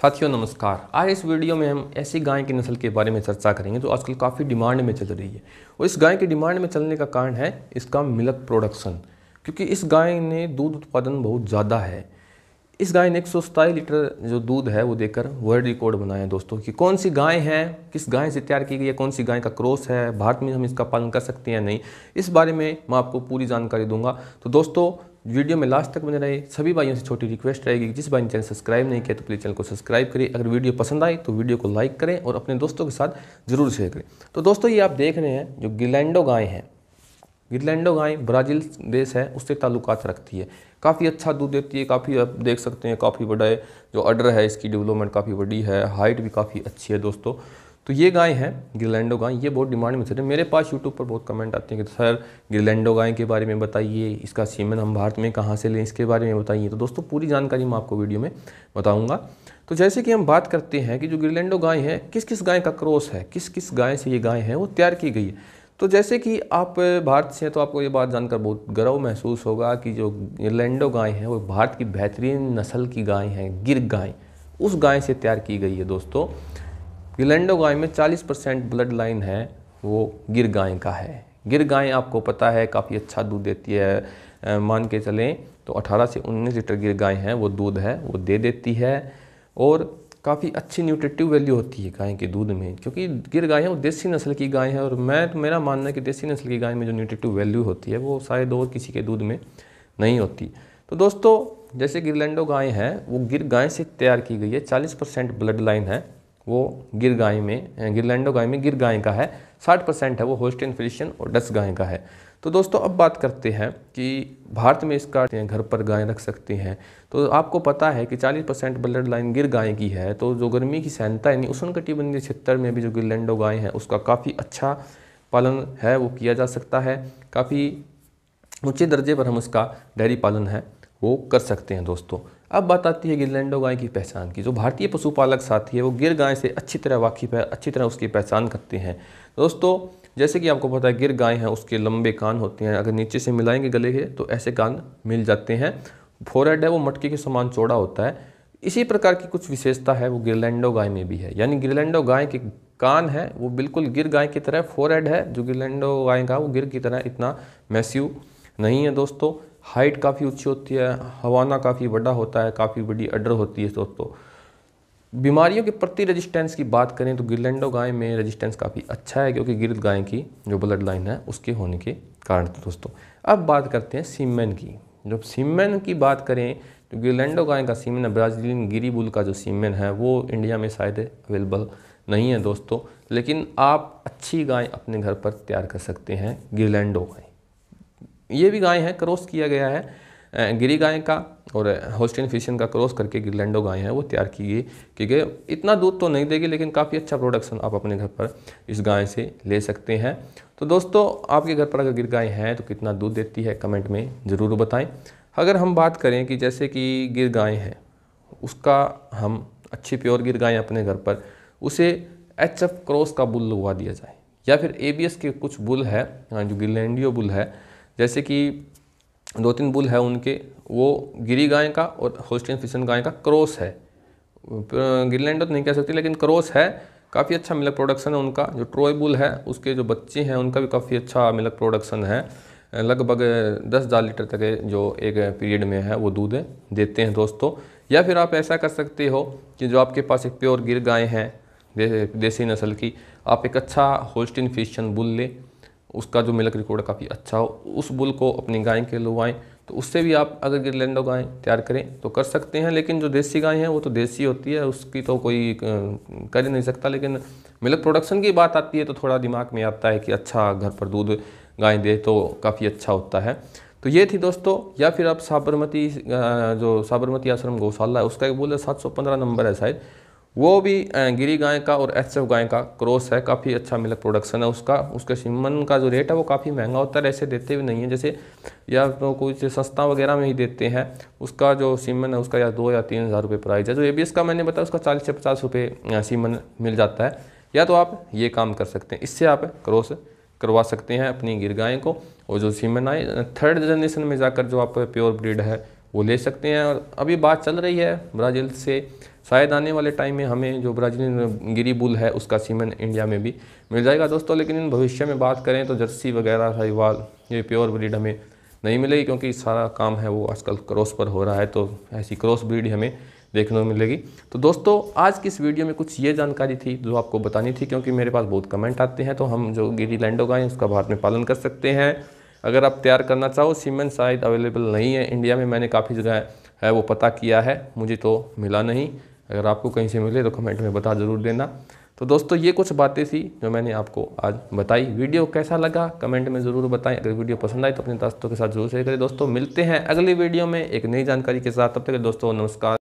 साथियों नमस्कार आज इस वीडियो में हम ऐसी गाय की नस्ल के बारे में चर्चा करेंगे जो आजकल काफ़ी डिमांड में चल रही है और इस गाय की डिमांड में चलने का कारण है इसका मिल्क प्रोडक्शन क्योंकि इस गाय ने दूध उत्पादन बहुत ज़्यादा है इस गाय ने एक लीटर जो दूध है वो देकर वर्ल्ड रिकॉर्ड बनाया है दोस्तों कि कौन सी गाय है किस गाय से तैयार की गई है कौन सी गाय का क्रॉस है भारत में हम इसका पालन कर सकते हैं या नहीं इस बारे में मैं आपको पूरी जानकारी दूंगा तो दोस्तों वीडियो में लास्ट तक बने रहे सभी भाइयों से छोटी रिक्वेस्ट रहेगी जिस भाई ने चैनल सब्सक्राइब नहीं किया तो प्लीज़ चैनल को सब्सक्राइब करें अगर वीडियो पसंद आए तो वीडियो को लाइक करें और अपने दोस्तों के साथ जरूर शेयर करें तो दोस्तों ये आप देख रहे हैं जो गिलैंडो गाय हैं गिरलैंडो गाय ब्राज़ील देश है उससे ताल्लुकात रखती है काफ़ी अच्छा दूध देती है काफ़ी आप देख सकते हैं काफ़ी बड़ा है जो अडर है इसकी डेवलपमेंट काफ़ी बड़ी है हाइट भी काफ़ी अच्छी है दोस्तों तो ये गाय है गिरलैंडो गाय ये बहुत डिमांड में सर मेरे पास यूट्यूब पर बहुत कमेंट आते हैं कि सर गिरलैंडो गाय के बारे में बताइए इसका सीमन हम भारत में कहाँ से लें इसके बारे में बताइए तो दोस्तों पूरी जानकारी मैं आपको वीडियो में बताऊँगा तो जैसे कि हम बात करते हैं कि जो गिरलैंडो गाय है किस किस गाय का क्रॉस है किस किस गाय से ये गाय है वो तैयार की गई है तो जैसे कि आप भारत से हैं तो आपको ये बात जानकर बहुत गर्व महसूस होगा कि जो गिरलैंडो गाय हैं वो भारत की बेहतरीन नस्ल की गाय हैं गिर गाय उस गाय से तैयार की गई है दोस्तों विलेंडो गाय में 40 परसेंट ब्लड लाइन है वो गिर गाय का है गिर गाय आपको पता है काफ़ी अच्छा दूध देती है मान के चलें तो 18 से 19 लीटर गिर गाय हैं वो दूध है वो दे देती है और काफ़ी अच्छी न्यूट्रिटिव वैल्यू होती है गाय के दूध में क्योंकि गिर गाय है वो देसी नस्ल की गाय है और मैं तो मेरा मानना है कि देसी नस्ल की गाय में जो न्यूट्रिटिव वैल्यू होती है वो शायद और किसी के दूध में नहीं होती तो दोस्तों जैसे गिरलैंडो गाय है वो गिर गाय से तैयार की गई है 40 परसेंट ब्लड लाइन है वो गिर गाय में गिरलैंडो गाय में गिर गाय का है साठ परसेंट है वो होस्टियन फिलिशियन और डस गाय का है तो दोस्तों अब बात करते हैं कि भारत में इसका घर पर गाय रख सकते हैं तो आपको पता है कि 40 परसेंट ब्लड लाइन गिर गाय की है तो जो गर्मी की सहनता यानी उष्ण कटिबंधीय क्षेत्र में भी जो गिरलैंडो गाय हैं उसका काफ़ी अच्छा पालन है वो किया जा सकता है काफ़ी ऊँचे दर्जे पर हम उसका डेयरी पालन है वो कर सकते हैं दोस्तों अब बात आती है गिरलैंडो गाय की पहचान की जो भारतीय पशुपालक साथी है वो गिर गाय से अच्छी तरह वाकिफ है अच्छी तरह उसकी पहचान करते हैं दोस्तों जैसे कि आपको पता है गिर गाय हैं उसके लंबे कान होते हैं अगर नीचे से मिलाएंगे गले के तो ऐसे कान मिल जाते हैं फोरहेड है वो मटके के समान चौड़ा होता है इसी प्रकार की कुछ विशेषता है वो गिरलैंडो गाय में भी है यानी गिरलैंडो गाय के कान है वो बिल्कुल गिर गाय की तरह फोरहेड है जो गिरलैंडो गाय का वो गिर की तरह इतना मैस्यू नहीं है दोस्तों हाइट काफ़ी ऊँची होती है हवाना काफ़ी बड़ा होता है काफ़ी बड़ी अडर होती है दोस्तों बीमारियों के प्रति रेजिस्टेंस की बात करें तो गिरलैंडो गाय में रेजिस्टेंस काफ़ी अच्छा है क्योंकि गिरद गाय की जो ब्लड लाइन है उसके होने के कारण तो दोस्तों अब बात करते हैं सीमेन की जब सीमेन की बात करें तो गिरलैंडो गाय का सीमेन है ब्राज़ीलियन गिरीबुल का जो सीमेन है वो इंडिया में शायद अवेलेबल नहीं है दोस्तों लेकिन आप अच्छी गाय अपने घर पर तैयार कर सकते हैं गिरलैंडो गाय ये भी गायें हैं क्रॉस किया गया है गिरी गाय का और होस्टिन फिशन का क्रॉस करके गिरलैंडो गाय है वो तैयार की गई क्योंकि इतना दूध तो नहीं देगी लेकिन काफ़ी अच्छा प्रोडक्शन आप अपने घर पर इस गाय से ले सकते हैं तो दोस्तों आपके घर पर अगर गिर गाय है तो कितना दूध देती है कमेंट में ज़रूर बताएं अगर हम बात करें कि जैसे कि गिर गाय है उसका हम अच्छी प्योर गिर गाय अपने घर पर उसे एच एफ क्रॉस का बुल लगवा दिया जाए या फिर ए बी एस के कुछ बुल है हाँ, जो गिरलैंडियो बुल है जैसे कि दो तीन बुल है उनके वो गिरी गाय का और होस्टियन फिशन गाय का क्रॉस है ग्रीनलैंड तो नहीं कह सकती लेकिन क्रॉस है काफ़ी अच्छा मिलक प्रोडक्शन है उनका जो ट्रोय बुल है उसके जो बच्चे हैं उनका भी काफ़ी अच्छा मिलक प्रोडक्शन है लगभग दस हज़ार लीटर तक जो एक पीरियड में है वो दूध देते हैं दोस्तों या फिर आप ऐसा कर सकते हो कि जो आपके पास एक प्योर गिर गाय हैं देसी नस्ल की आप एक अच्छा होल्स्टीन फिशन बुल लें उसका जो मिल्क रिकॉर्ड काफ़ी अच्छा हो उस बुल को अपनी गाय के लुवाएँ तो उससे भी आप अगर गिरलैंडो गाय तैयार करें तो कर सकते हैं लेकिन जो देसी गाय हैं वो तो देसी होती है उसकी तो कोई कर ही नहीं सकता लेकिन मिल्क प्रोडक्शन की बात आती है तो थोड़ा दिमाग में आता है कि अच्छा घर पर दूध गाय दे तो काफ़ी अच्छा होता है तो ये थी दोस्तों या फिर आप साबरमती जो साबरमती आश्रम गौशाला है उसका एक बोल है सात सौ पंद्रह नंबर है शायद वो भी गिरी गाय का और एच गाय का क्रॉस है काफ़ी अच्छा मिल्क प्रोडक्शन है उसका उसके सिमन का जो रेट है वो काफ़ी महंगा होता है ऐसे देते भी नहीं है जैसे या तो कुछ सस्ता वगैरह में ही देते हैं उसका जो सीमन है उसका या दो या तीन हज़ार रुपये प्राइस है जो ए का मैंने बताया उसका चालीस से पचास रुपये सीमन मिल जाता है या तो आप ये काम कर सकते हैं इससे आप क्रॉस करवा सकते हैं अपनी गिर गाय को और जो सीमन आए थर्ड जनरेशन में जाकर जो आप प्योर ब्रीड है वो ले सकते हैं और अभी बात चल रही है ब्राज़ील से शायद आने वाले टाइम में हमें जो ब्राज़ीलियन गिरी बुल है उसका सीमेंट इंडिया में भी मिल जाएगा दोस्तों लेकिन इन भविष्य में बात करें तो जर्सी वगैरह साहिवाल ये प्योर ब्रीड हमें नहीं मिलेगी क्योंकि सारा काम है वो आजकल क्रॉस पर हो रहा है तो ऐसी क्रॉस ब्रीड हमें देखने को मिलेगी तो दोस्तों आज की इस वीडियो में कुछ ये जानकारी थी जो आपको बतानी थी क्योंकि मेरे पास बहुत कमेंट आते हैं तो हम जो गिरी लैंडो गाय उसका भारत में पालन कर सकते हैं अगर आप तैयार करना चाहो सीमेंट शायद अवेलेबल नहीं है इंडिया में मैंने काफ़ी जगह है वो पता किया है मुझे तो मिला नहीं अगर आपको कहीं से मिले तो कमेंट में बता ज़रूर देना तो दोस्तों ये कुछ बातें थी जो मैंने आपको आज बताई वीडियो कैसा लगा कमेंट में ज़रूर बताएं अगर वीडियो पसंद आई तो अपने दोस्तों के साथ जरूर शेयर करें दोस्तों मिलते हैं अगली वीडियो में एक नई जानकारी के साथ तब तक दोस्तों नमस्कार